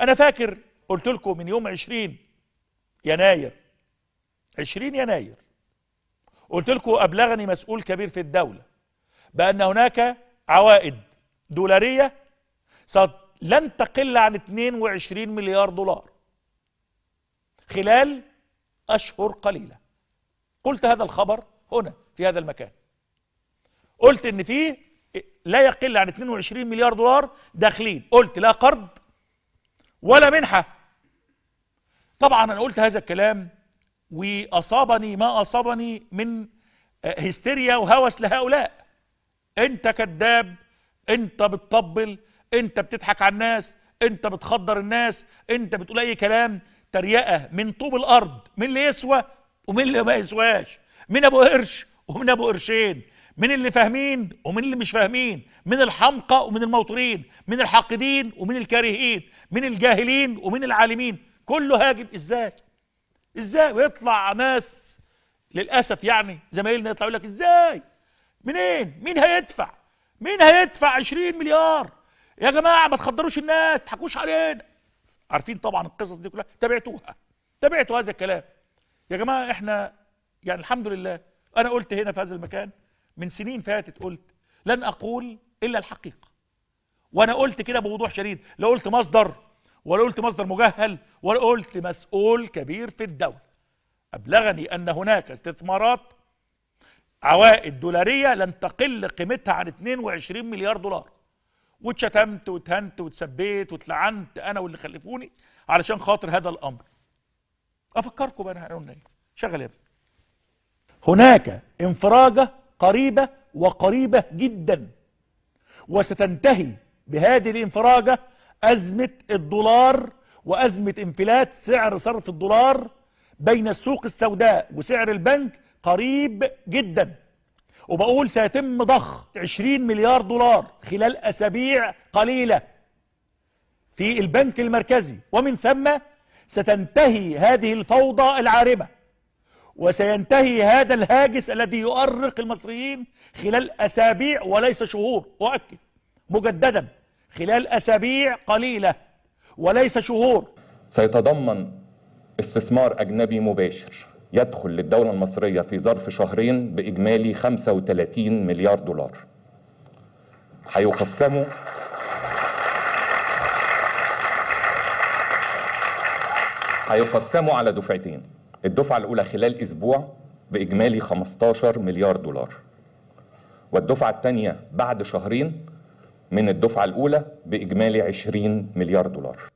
أنا فاكر قلت لكم من يوم 20 يناير 20 يناير قلت لكم أبلغني مسؤول كبير في الدولة بأن هناك عوائد دولارية لن تقل عن 22 مليار دولار خلال أشهر قليلة قلت هذا الخبر هنا في هذا المكان قلت ان فيه لا يقل عن 22 مليار دولار داخلين قلت لا قرض ولا منحة طبعا أنا قلت هذا الكلام وأصابني ما أصابني من آه، هستيريا وهوس لهؤلاء أنت كذاب أنت بتطبل أنت بتضحك على الناس أنت بتخدر الناس أنت بتقول أي كلام تريقة من طوب الأرض من اللي يسوى ومن اللي ما يسواش من أبو قرش ومن أبو قرشين من اللي فاهمين ومن اللي مش فاهمين من الحمقى ومن الموطرين من الحاقدين ومن الكارهين من الجاهلين ومن العالمين كله هاجم ازاي ازاي ويطلع ناس للاسف يعني زمايلنا يطلعوا لك ازاي منين مين هيدفع مين هيدفع 20 مليار يا جماعه ما تخدروش الناس ما تضحكوش علينا عارفين طبعا القصص دي كلها تابعتوها تابعتوا هذا الكلام يا جماعه احنا يعني الحمد لله انا قلت هنا في هذا المكان من سنين فاتت قلت لن أقول إلا الحقيقة وأنا قلت كده بوضوح شديد لا قلت مصدر ولا قلت مصدر مجهل ولا قلت مسؤول كبير في الدولة أبلغني أن هناك استثمارات عوائد دولارية لن تقل قيمتها عن 22 مليار دولار واتشتمت واتهنت واتسبيت واتلعنت أنا واللي خلفوني علشان خاطر هذا الأمر أفكركم أنا هنقول شغل يا هناك انفراجة قريبة وقريبة جدا وستنتهي بهذه الانفراجة أزمة الدولار وأزمة انفلات سعر صرف الدولار بين السوق السوداء وسعر البنك قريب جدا وبقول سيتم ضخ 20 مليار دولار خلال أسابيع قليلة في البنك المركزي ومن ثم ستنتهي هذه الفوضى العارمة وسينتهي هذا الهاجس الذي يؤرق المصريين خلال أسابيع وليس شهور أؤكد مجددا خلال أسابيع قليلة وليس شهور سيتضمن استثمار أجنبي مباشر يدخل للدولة المصرية في ظرف شهرين بإجمالي 35 مليار دولار هيقسموا هيقسموا على دفعتين الدفعة الأولى خلال أسبوع بإجمالي 15 مليار دولار والدفعة الثانية بعد شهرين من الدفعة الأولى بإجمالي 20 مليار دولار